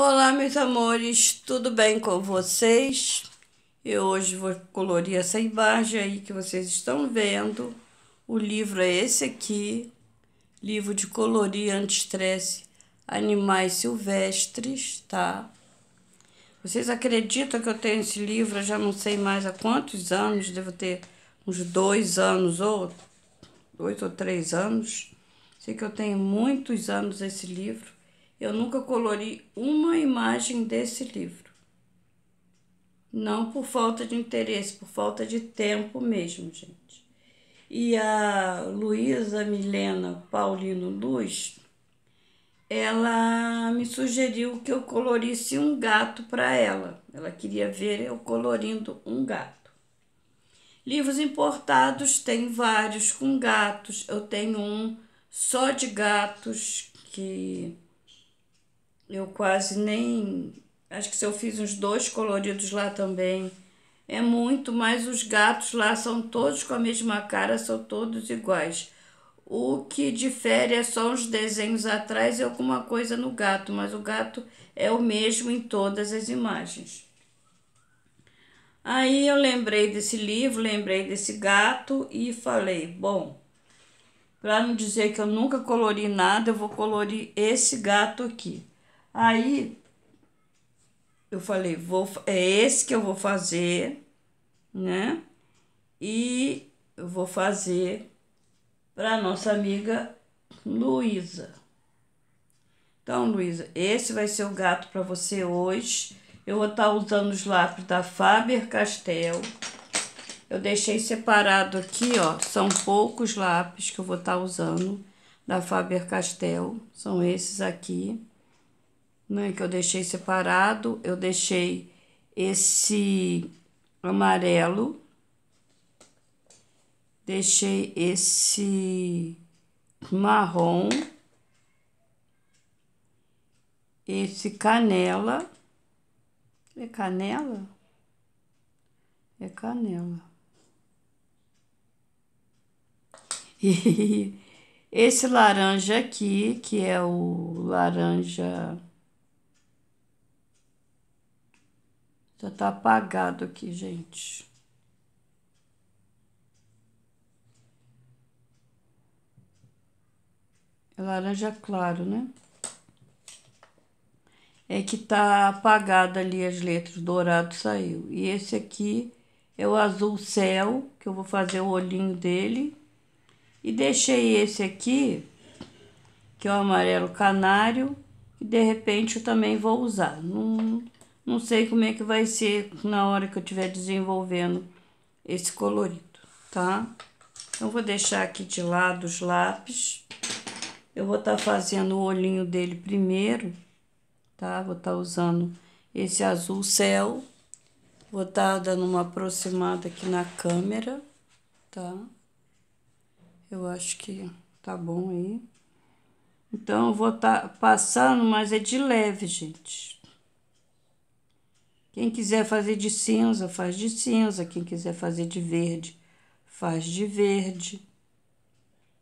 Olá, meus amores, tudo bem com vocês? Eu hoje vou colorir essa imagem aí que vocês estão vendo. O livro é esse aqui, livro de colorir anti-estresse animais silvestres, tá? Vocês acreditam que eu tenho esse livro? Eu já não sei mais há quantos anos, devo ter uns dois anos ou dois ou três anos. Sei que eu tenho muitos anos esse livro eu nunca colori uma imagem desse livro. Não por falta de interesse, por falta de tempo mesmo, gente. E a Luísa Milena Paulino Luz, ela me sugeriu que eu colorisse um gato para ela. Ela queria ver eu colorindo um gato. Livros importados tem vários com gatos. Eu tenho um só de gatos que eu quase nem. Acho que se eu fiz uns dois coloridos lá também. É muito, mas os gatos lá são todos com a mesma cara, são todos iguais. O que difere é só uns desenhos atrás e alguma coisa no gato, mas o gato é o mesmo em todas as imagens. Aí eu lembrei desse livro, lembrei desse gato e falei: bom, para não dizer que eu nunca colori nada, eu vou colorir esse gato aqui. Aí eu falei, vou, é esse que eu vou fazer, né? E eu vou fazer para nossa amiga Luísa. Então, Luísa, esse vai ser o gato para você hoje. Eu vou estar tá usando os lápis da Faber-Castell. Eu deixei separado aqui, ó. São poucos lápis que eu vou estar tá usando da Faber-Castell. São esses aqui né, que eu deixei separado, eu deixei esse amarelo, deixei esse marrom, esse canela, é canela? É canela. E esse laranja aqui, que é o laranja Já tá apagado aqui, gente. É laranja claro, né? É que tá apagada ali as letras, dourado saiu. E esse aqui é o azul céu, que eu vou fazer o olhinho dele. E deixei esse aqui, que é o amarelo canário, que de repente eu também vou usar. Não não sei como é que vai ser na hora que eu estiver desenvolvendo esse colorido, tá? Então, vou deixar aqui de lado os lápis. Eu vou estar tá fazendo o olhinho dele primeiro, tá? Vou estar tá usando esse azul céu. Vou estar tá dando uma aproximada aqui na câmera, tá? Eu acho que tá bom aí. Então, eu vou estar tá passando, mas é de leve, gente, quem quiser fazer de cinza, faz de cinza. Quem quiser fazer de verde, faz de verde.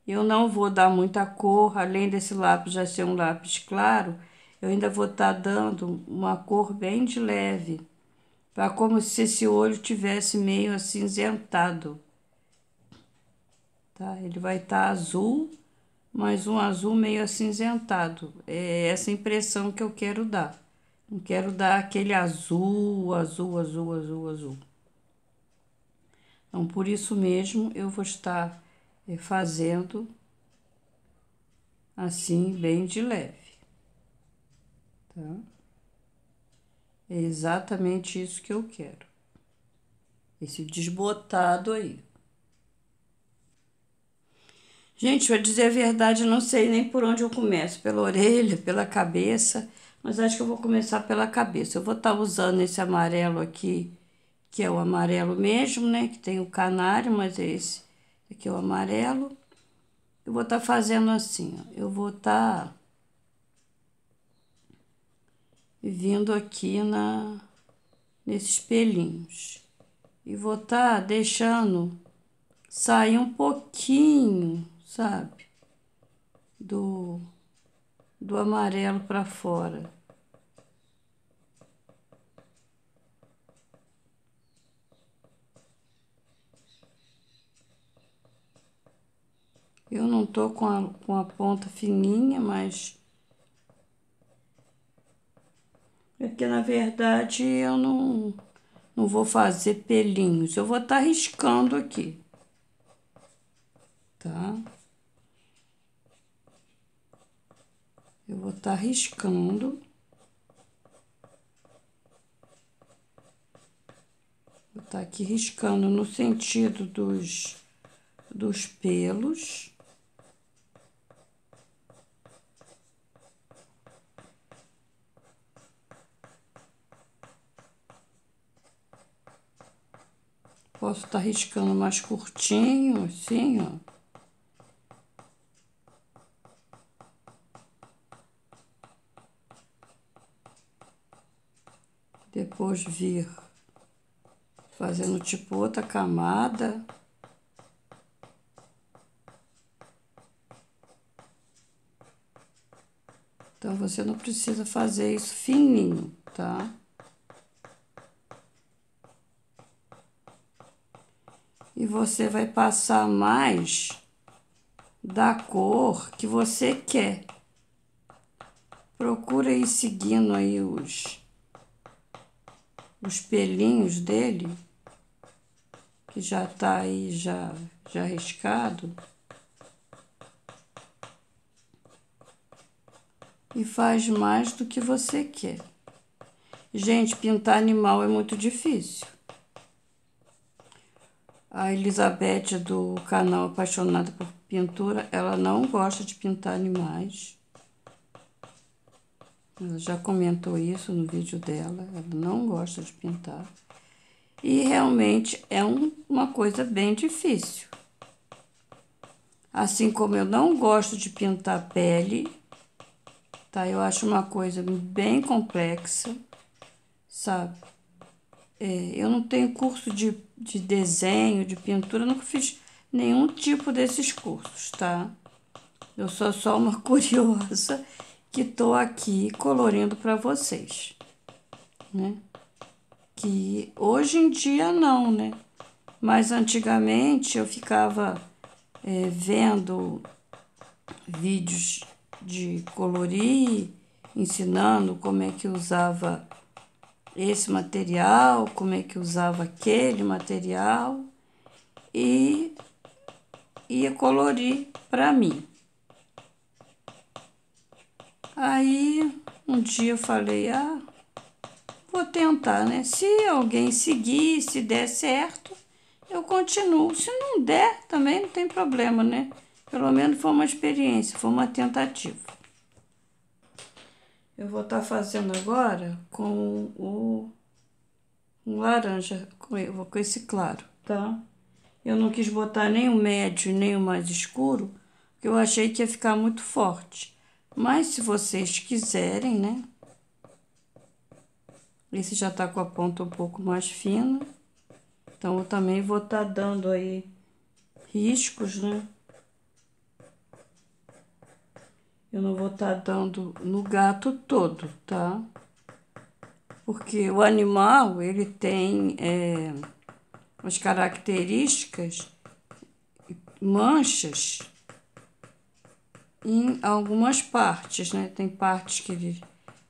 Eu não vou dar muita cor, além desse lápis já ser um lápis claro, eu ainda vou estar tá dando uma cor bem de leve, para como se esse olho tivesse meio acinzentado. Tá? Ele vai estar tá azul, mas um azul meio acinzentado. É essa impressão que eu quero dar. Não quero dar aquele azul, azul, azul, azul, azul. Então, por isso mesmo, eu vou estar eh, fazendo assim, bem de leve. Tá? É exatamente isso que eu quero. Esse desbotado aí. Gente, pra dizer a verdade, eu não sei nem por onde eu começo. Pela orelha, pela cabeça mas acho que eu vou começar pela cabeça. Eu vou estar tá usando esse amarelo aqui, que é o amarelo mesmo, né? Que tem o canário, mas é esse aqui é o amarelo. Eu vou estar tá fazendo assim, ó. Eu vou estar tá vindo aqui na nesses pelinhos. E vou estar tá deixando sair um pouquinho, sabe? Do do amarelo para fora. Eu não tô com a, com a ponta fininha, mas... É que na verdade, eu não, não vou fazer pelinhos. Eu vou estar tá riscando aqui. Tá? Eu vou estar tá riscando. Vou estar tá aqui riscando no sentido dos, dos pelos. posso estar tá riscando mais curtinho, assim, ó. Depois vir fazendo tipo outra camada. Então, você não precisa fazer isso fininho, tá? e você vai passar mais da cor que você quer. Procura ir seguindo aí os, os pelinhos dele, que já tá aí já, já riscado. E faz mais do que você quer. Gente, pintar animal é muito difícil. A Elizabeth, do canal Apaixonada por Pintura, ela não gosta de pintar animais. Ela já comentou isso no vídeo dela, ela não gosta de pintar. E realmente é um, uma coisa bem difícil. Assim como eu não gosto de pintar pele, tá? Eu acho uma coisa bem complexa, sabe? É, eu não tenho curso de, de desenho, de pintura, nunca fiz nenhum tipo desses cursos, tá? Eu sou só uma curiosa que tô aqui colorindo para vocês, né? Que hoje em dia não, né? Mas antigamente eu ficava é, vendo vídeos de colorir, ensinando como é que usava esse material, como é que usava aquele material e ia colorir para mim. Aí um dia eu falei: ah, vou tentar, né? Se alguém seguir, se der certo, eu continuo. Se não der, também não tem problema, né? Pelo menos foi uma experiência, foi uma tentativa. Eu vou estar tá fazendo agora com o um laranja, com, com esse claro, tá? Eu não quis botar nem o médio, nem o mais escuro, porque eu achei que ia ficar muito forte. Mas se vocês quiserem, né? Esse já tá com a ponta um pouco mais fina. Então, eu também vou estar tá dando aí riscos, né? Eu não vou estar tá dando no gato todo, tá? Porque o animal, ele tem é, as características, manchas em algumas partes, né? Tem partes que ele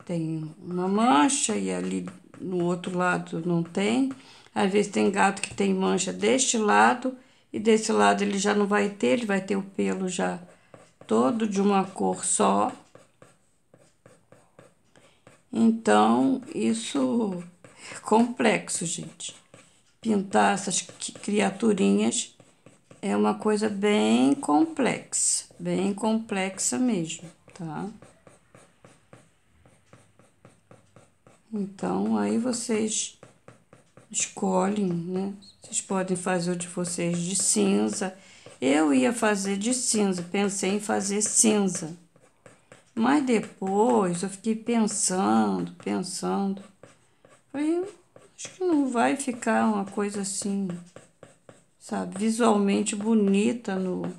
tem uma mancha e ali no outro lado não tem. Às vezes tem gato que tem mancha deste lado e desse lado ele já não vai ter, ele vai ter o pelo já todo de uma cor só. Então, isso é complexo, gente. Pintar essas criaturinhas é uma coisa bem complexa, bem complexa mesmo, tá? Então, aí vocês escolhem, né? Vocês podem fazer o de vocês de cinza, eu ia fazer de cinza, pensei em fazer cinza. Mas depois eu fiquei pensando, pensando. Falei, acho que não vai ficar uma coisa assim, sabe, visualmente bonita no,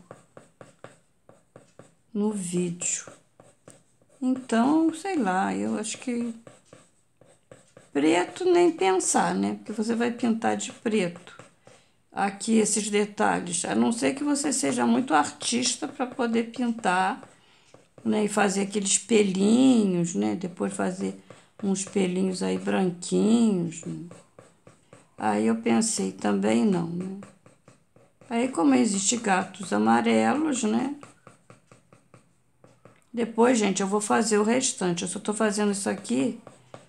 no vídeo. Então, sei lá, eu acho que preto nem pensar, né? Porque você vai pintar de preto aqui esses detalhes, a não ser que você seja muito artista para poder pintar, né, e fazer aqueles pelinhos, né, depois fazer uns pelinhos aí branquinhos. Né? Aí eu pensei, também não, né? Aí como existe gatos amarelos, né? Depois, gente, eu vou fazer o restante. Eu só tô fazendo isso aqui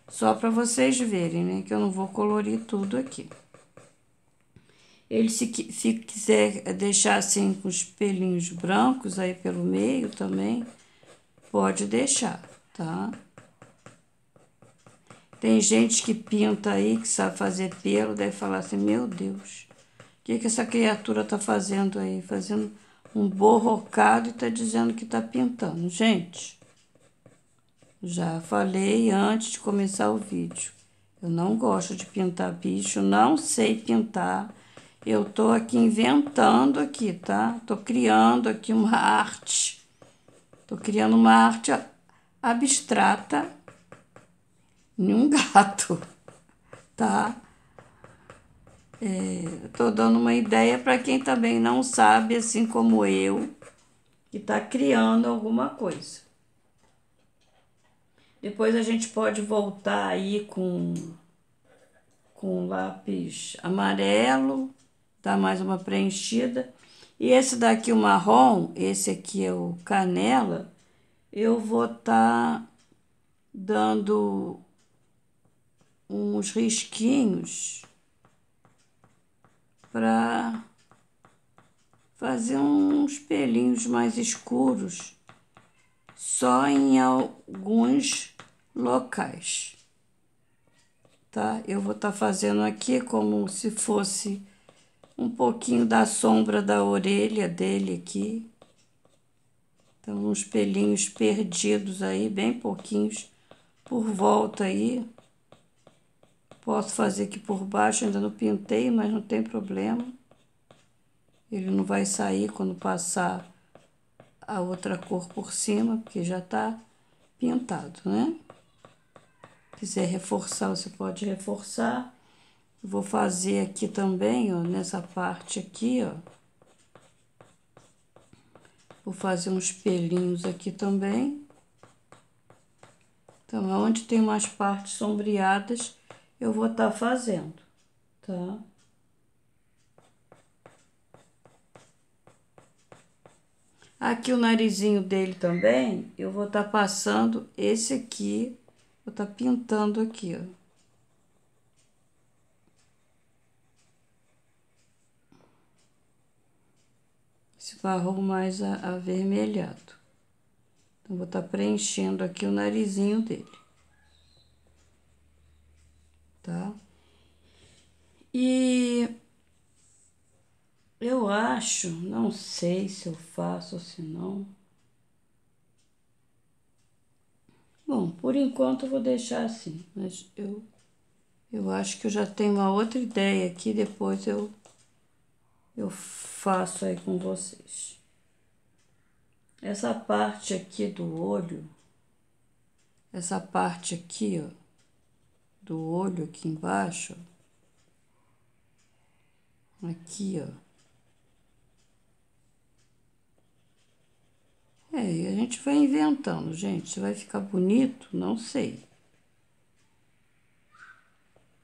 só para vocês verem, né? Que eu não vou colorir tudo aqui. Ele, se, se quiser deixar assim com os pelinhos brancos aí pelo meio também, pode deixar, tá? Tem gente que pinta aí, que sabe fazer pelo, deve falar assim, meu Deus, o que, que essa criatura tá fazendo aí? Fazendo um borrocado e tá dizendo que tá pintando. Gente, já falei antes de começar o vídeo, eu não gosto de pintar bicho, não sei pintar eu tô aqui inventando aqui, tá? Tô criando aqui uma arte. Tô criando uma arte abstrata em um gato, tá? É, tô dando uma ideia para quem também não sabe, assim como eu, que tá criando alguma coisa. Depois a gente pode voltar aí com, com lápis amarelo Dá mais uma preenchida. E esse daqui, o marrom, esse aqui é o canela, eu vou estar tá dando uns risquinhos para fazer uns pelinhos mais escuros só em alguns locais, tá? Eu vou estar tá fazendo aqui como se fosse um pouquinho da sombra da orelha dele aqui. Então, uns pelinhos perdidos aí, bem pouquinhos, por volta aí. Posso fazer aqui por baixo, ainda não pintei, mas não tem problema. Ele não vai sair quando passar a outra cor por cima, porque já tá pintado, né? Quiser reforçar, você pode reforçar. Vou fazer aqui também, ó, nessa parte aqui, ó. Vou fazer uns pelinhos aqui também. Então, aonde tem umas partes sombreadas, eu vou estar tá fazendo, tá? Aqui o narizinho dele também, eu vou estar tá passando esse aqui, vou estar tá pintando aqui, ó. esse barro mais avermelhado. Então, vou estar tá preenchendo aqui o narizinho dele. Tá? E eu acho, não sei se eu faço ou se não. Bom, por enquanto eu vou deixar assim, mas eu, eu acho que eu já tenho uma outra ideia aqui, depois eu eu faço aí com vocês. Essa parte aqui do olho, essa parte aqui, ó, do olho aqui embaixo, aqui, ó. É, e a gente vai inventando, gente. Se vai ficar bonito, não sei.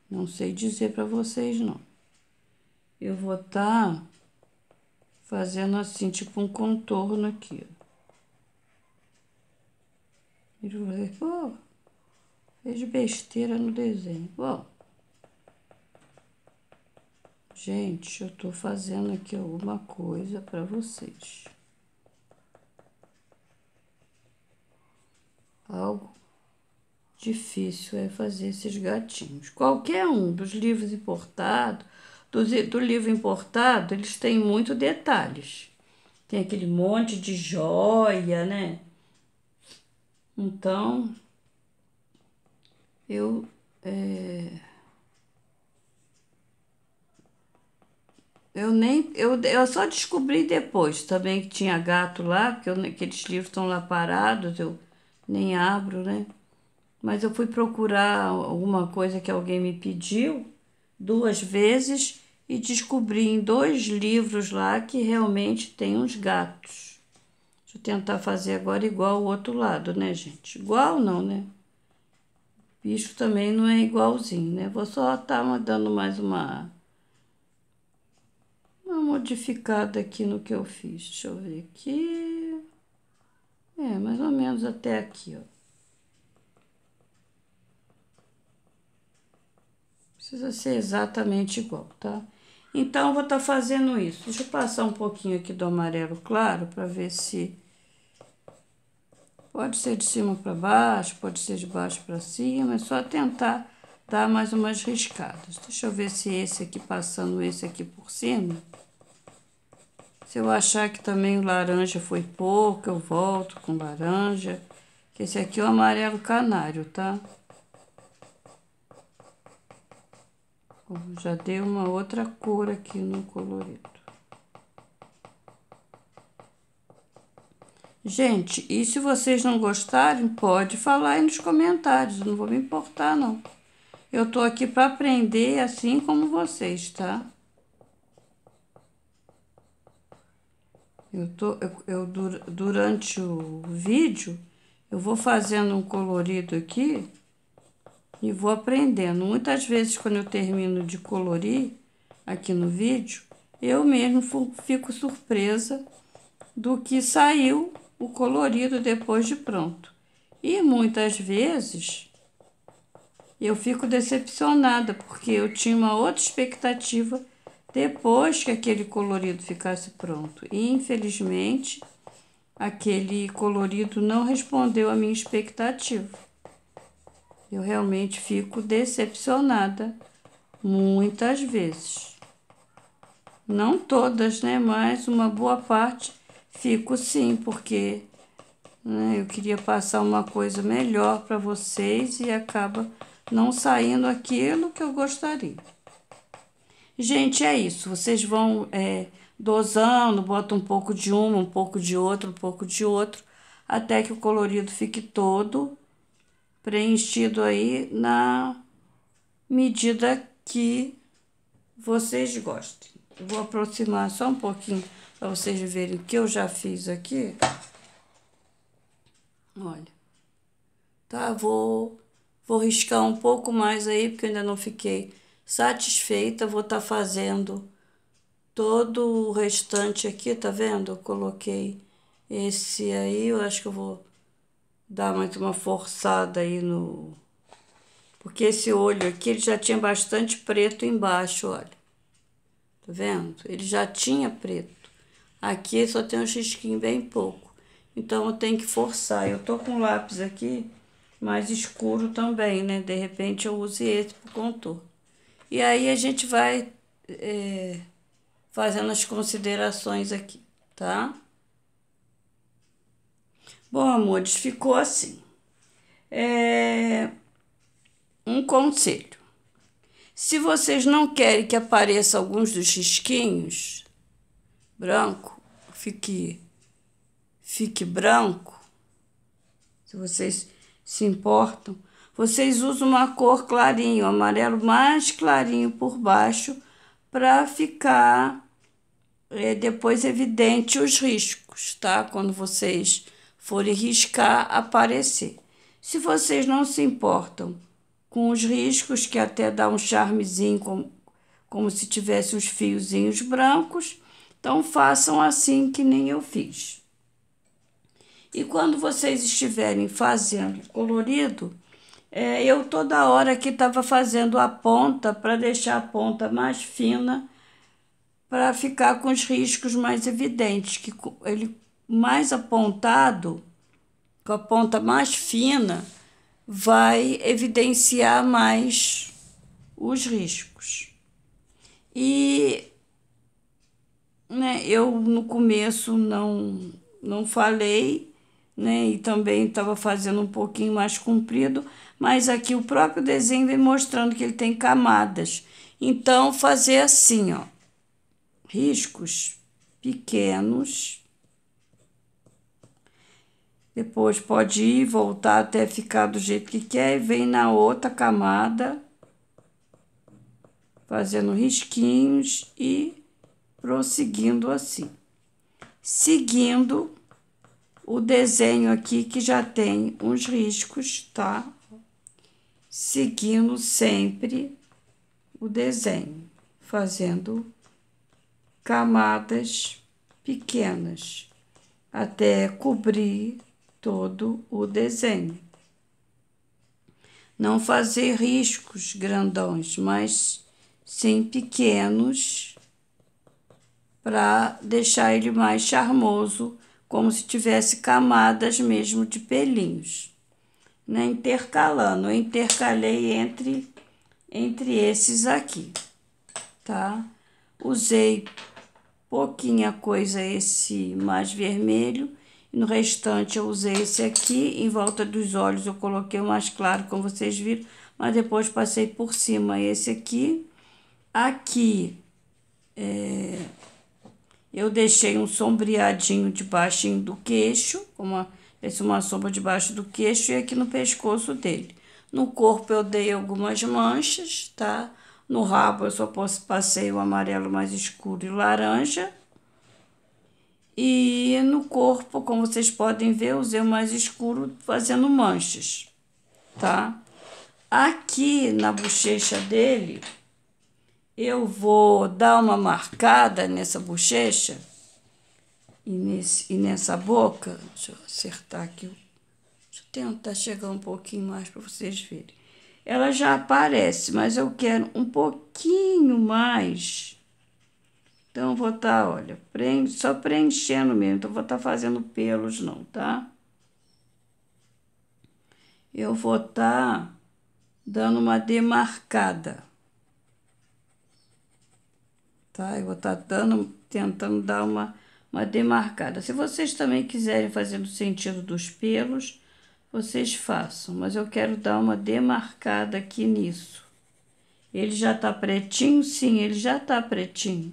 Não sei dizer para vocês, não eu vou estar tá fazendo assim, tipo um contorno aqui, ó. E fazer pô, fez besteira no desenho. Bom, gente, eu tô fazendo aqui alguma coisa para vocês. Algo difícil é fazer esses gatinhos. Qualquer um dos livros importados, do, do livro importado, eles têm muito detalhes. Tem aquele monte de joia, né? Então, eu. É... Eu nem. Eu, eu só descobri depois também que tinha gato lá, porque eu, aqueles livros estão lá parados, eu nem abro, né? Mas eu fui procurar alguma coisa que alguém me pediu duas vezes e descobri em dois livros lá que realmente tem uns gatos. Deixa eu tentar fazer agora igual o outro lado, né, gente? Igual não, né? Bicho também não é igualzinho, né? Vou só tá dando mais uma uma modificada aqui no que eu fiz. Deixa eu ver aqui. É, mais ou menos até aqui, ó. precisa ser exatamente igual, tá? Então, vou estar tá fazendo isso. Deixa eu passar um pouquinho aqui do amarelo claro para ver se... Pode ser de cima para baixo, pode ser de baixo para cima, é só tentar dar mais umas riscadas. Deixa eu ver se esse aqui passando esse aqui por cima. Se eu achar que também o laranja foi pouco, eu volto com laranja. Esse aqui é o amarelo canário, tá? Tá? Já dei uma outra cor aqui no colorido. Gente, e se vocês não gostarem, pode falar aí nos comentários, não vou me importar não. Eu tô aqui para aprender assim como vocês, tá? Eu tô eu, eu durante o vídeo eu vou fazendo um colorido aqui e vou aprendendo. Muitas vezes, quando eu termino de colorir aqui no vídeo, eu mesmo fico surpresa do que saiu o colorido depois de pronto. E muitas vezes eu fico decepcionada, porque eu tinha uma outra expectativa depois que aquele colorido ficasse pronto. E infelizmente, aquele colorido não respondeu à minha expectativa. Eu realmente fico decepcionada muitas vezes. Não todas, né? Mas uma boa parte fico sim, porque né, eu queria passar uma coisa melhor para vocês e acaba não saindo aquilo que eu gostaria. Gente, é isso. Vocês vão é, dosando, bota um pouco de uma, um pouco de outro, um pouco de outro, até que o colorido fique todo preenchido aí na medida que vocês gostem. Vou aproximar só um pouquinho para vocês verem que eu já fiz aqui. Olha. Tá, vou, vou riscar um pouco mais aí, porque eu ainda não fiquei satisfeita. Vou estar tá fazendo todo o restante aqui, tá vendo? Eu coloquei esse aí, eu acho que eu vou Dá mais uma forçada aí no... Porque esse olho aqui, ele já tinha bastante preto embaixo, olha. Tá vendo? Ele já tinha preto. Aqui só tem um xisquinho bem pouco. Então, eu tenho que forçar. Eu tô com lápis aqui mais escuro também, né? De repente, eu use esse pro contorno. E aí, a gente vai é, fazendo as considerações aqui, tá? Bom, amores, ficou assim. É... Um conselho. Se vocês não querem que apareça alguns dos risquinhos branco, fique, fique branco, se vocês se importam, vocês usam uma cor clarinho, amarelo mais clarinho por baixo, para ficar é, depois evidente os riscos, tá? Quando vocês forem riscar aparecer. Se vocês não se importam com os riscos, que até dá um charmezinho, como, como se tivesse os fiozinhos brancos, então façam assim que nem eu fiz. E quando vocês estiverem fazendo colorido, é, eu toda hora que estava fazendo a ponta para deixar a ponta mais fina, para ficar com os riscos mais evidentes, que ele mais apontado, com a ponta mais fina, vai evidenciar mais os riscos. E né, eu no começo não, não falei, né, e também estava fazendo um pouquinho mais comprido, mas aqui o próprio desenho vem mostrando que ele tem camadas. Então, fazer assim, ó, riscos pequenos depois pode ir e voltar até ficar do jeito que quer e vem na outra camada fazendo risquinhos e prosseguindo assim. Seguindo o desenho aqui que já tem uns riscos, tá? Seguindo sempre o desenho, fazendo camadas pequenas até cobrir todo o desenho. Não fazer riscos grandões, mas sim pequenos para deixar ele mais charmoso, como se tivesse camadas mesmo de pelinhos. Né? Intercalando, eu intercalei entre, entre esses aqui, tá? Usei pouquinha coisa esse mais vermelho no restante, eu usei esse aqui. Em volta dos olhos, eu coloquei o mais claro, como vocês viram. Mas depois passei por cima esse aqui. Aqui, é, eu deixei um sombreadinho debaixo do queixo. Uma, esse uma sombra debaixo do queixo e aqui no pescoço dele. No corpo, eu dei algumas manchas, tá? No rabo, eu só passei o amarelo mais escuro e laranja. E no corpo, como vocês podem ver, usei o mais escuro fazendo manchas, tá? Aqui na bochecha dele, eu vou dar uma marcada nessa bochecha e, nesse, e nessa boca. Deixa eu acertar aqui. Deixa eu tentar chegar um pouquinho mais para vocês verem. Ela já aparece, mas eu quero um pouquinho mais então, vou estar, tá, olha, preen só preenchendo mesmo. Então, vou estar tá fazendo pelos não, tá? Eu vou estar tá dando uma demarcada. Tá? Eu vou estar tá dando, tentando dar uma, uma demarcada. Se vocês também quiserem fazer no sentido dos pelos, vocês façam. Mas eu quero dar uma demarcada aqui nisso. Ele já tá pretinho? Sim, ele já tá pretinho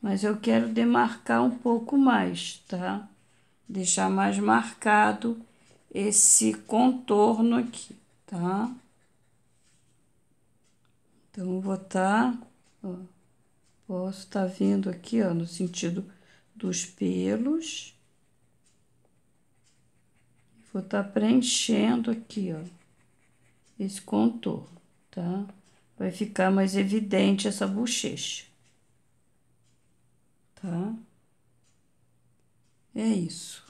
mas eu quero demarcar um pouco mais, tá? Deixar mais marcado esse contorno aqui, tá? Então, vou estar, tá, ó, posso estar tá vindo aqui, ó, no sentido dos pelos. Vou estar tá preenchendo aqui, ó, esse contorno, tá? Vai ficar mais evidente essa bochecha tá? É isso.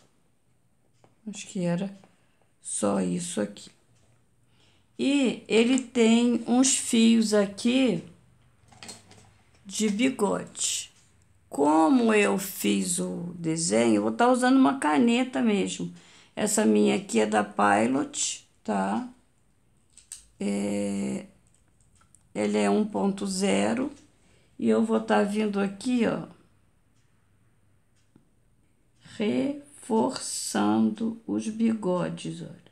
Acho que era só isso aqui. E ele tem uns fios aqui de bigode. Como eu fiz o desenho, eu vou estar tá usando uma caneta mesmo. Essa minha aqui é da Pilot, tá? É, ele é 1.0 e eu vou estar tá vindo aqui, ó reforçando os bigodes, olha.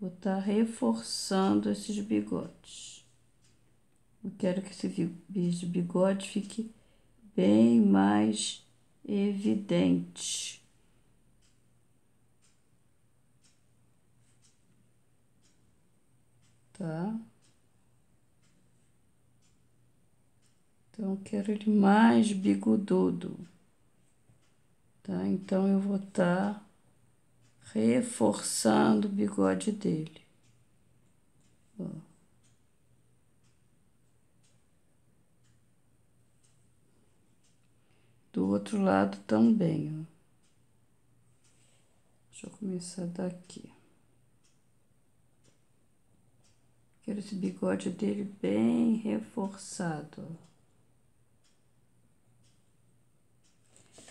Vou estar tá reforçando esses bigodes. Eu quero que esse bigode fique bem mais evidente. Tá? Então, quero ele mais bigodudo tá? Então, eu vou estar tá reforçando o bigode dele. Ó. Do outro lado também, ó. Deixa eu começar daqui. Quero esse bigode dele bem reforçado, ó.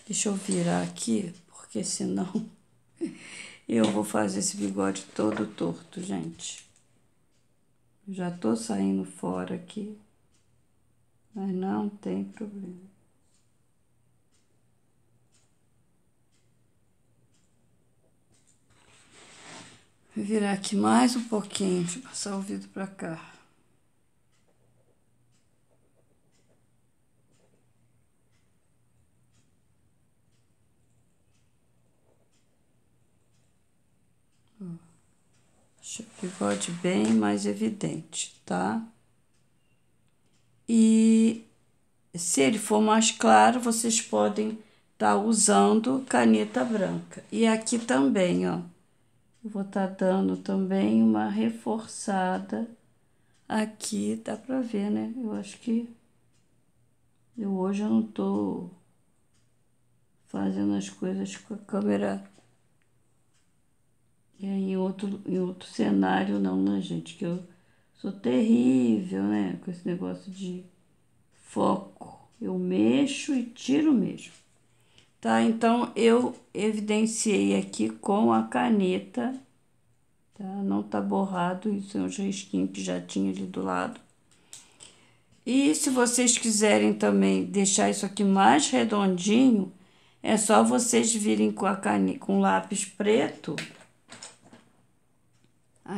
Deixa eu virar aqui, porque senão eu vou fazer esse bigode todo torto, gente. Já tô saindo fora aqui, mas não tem problema. Vou virar aqui mais um pouquinho, deixa eu passar o vidro pra cá. Deixa o pivote bem mais evidente, tá? E se ele for mais claro, vocês podem estar tá usando caneta branca. E aqui também, ó. Vou estar tá dando também uma reforçada aqui, dá pra ver, né? Eu acho que eu hoje eu não tô fazendo as coisas com a câmera em outro, em outro cenário não, né, gente? Que eu sou terrível, né? Com esse negócio de foco. Eu mexo e tiro mesmo. Tá? Então, eu evidenciei aqui com a caneta, tá? Não tá borrado, isso é um risquinho que já tinha ali do lado. E se vocês quiserem também deixar isso aqui mais redondinho, é só vocês virem com, a cane com lápis preto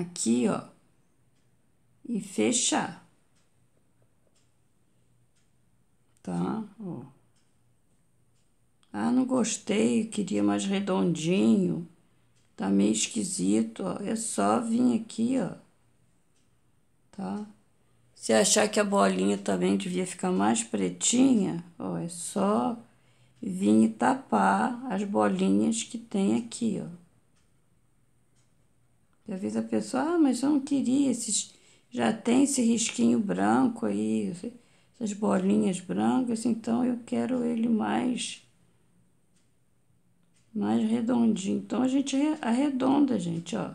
aqui, ó, e fechar. Tá? Ó. Ah, não gostei, queria mais redondinho. Tá meio esquisito, ó. É só vir aqui, ó. Tá? Se achar que a bolinha também devia ficar mais pretinha, ó, é só vir e tapar as bolinhas que tem aqui, ó às vezes a pessoa, ah, mas eu não queria esses. Já tem esse risquinho branco aí, essas bolinhas brancas, então eu quero ele mais. Mais redondinho. Então a gente arredonda, gente, ó.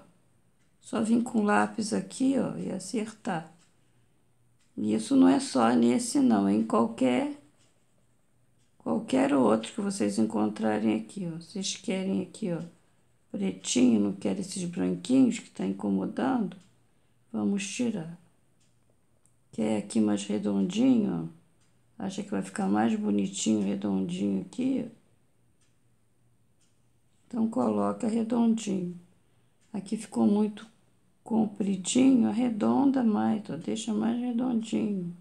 Só vir com lápis aqui, ó, e acertar. E isso não é só nesse, não, é em qualquer qualquer outro que vocês encontrarem aqui, ó. Vocês querem aqui, ó pretinho, não quero esses branquinhos que está incomodando, vamos tirar. Quer aqui mais redondinho, ó. Acha que vai ficar mais bonitinho, redondinho aqui, Então, coloca redondinho. Aqui ficou muito compridinho, arredonda mais, ó, deixa mais redondinho.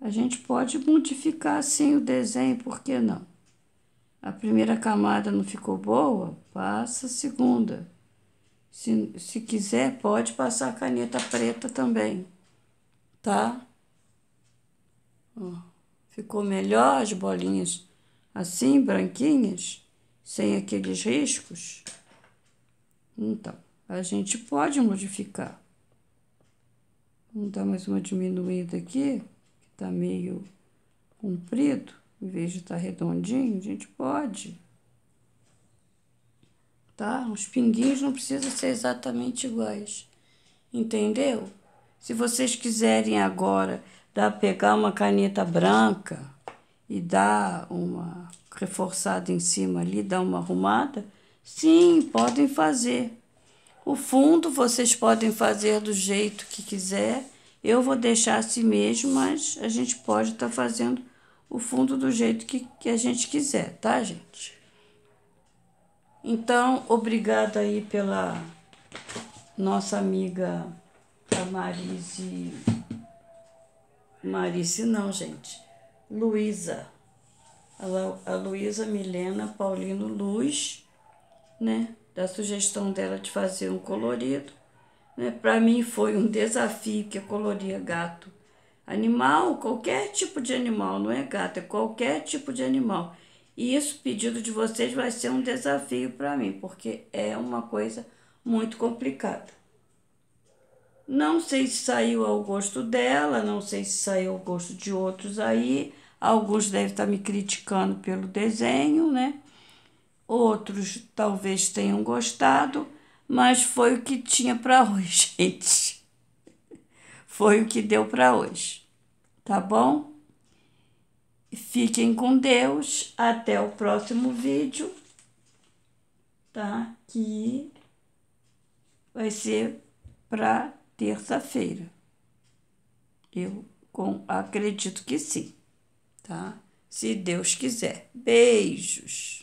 A gente pode modificar, assim o desenho, por que não? a primeira camada não ficou boa, passa a segunda. Se, se quiser, pode passar a caneta preta também, tá? Ó, ficou melhor as bolinhas assim, branquinhas, sem aqueles riscos? Então, a gente pode modificar. Vamos dar mais uma diminuída aqui, que tá meio comprido em vez de estar tá redondinho, a gente pode. Tá? Os pinguinhos não precisam ser exatamente iguais. Entendeu? Se vocês quiserem agora dar, pegar uma caneta branca e dar uma reforçada em cima ali, dar uma arrumada, sim, podem fazer. O fundo vocês podem fazer do jeito que quiser. Eu vou deixar assim mesmo, mas a gente pode estar tá fazendo o fundo do jeito que, que a gente quiser, tá, gente? Então, obrigada aí pela nossa amiga a Marise. Marise não, gente. Luísa. A Luísa Milena Paulino Luz, né? Da sugestão dela de fazer um colorido. Né? Para mim foi um desafio que eu coloria gato Animal, qualquer tipo de animal, não é gato, é qualquer tipo de animal. E isso, pedido de vocês, vai ser um desafio para mim, porque é uma coisa muito complicada. Não sei se saiu ao gosto dela, não sei se saiu ao gosto de outros aí. Alguns devem estar me criticando pelo desenho, né? Outros talvez tenham gostado, mas foi o que tinha para hoje, gente. Foi o que deu para hoje, tá bom? Fiquem com Deus, até o próximo vídeo, tá? Que vai ser para terça-feira. Eu com, acredito que sim, tá? Se Deus quiser. Beijos.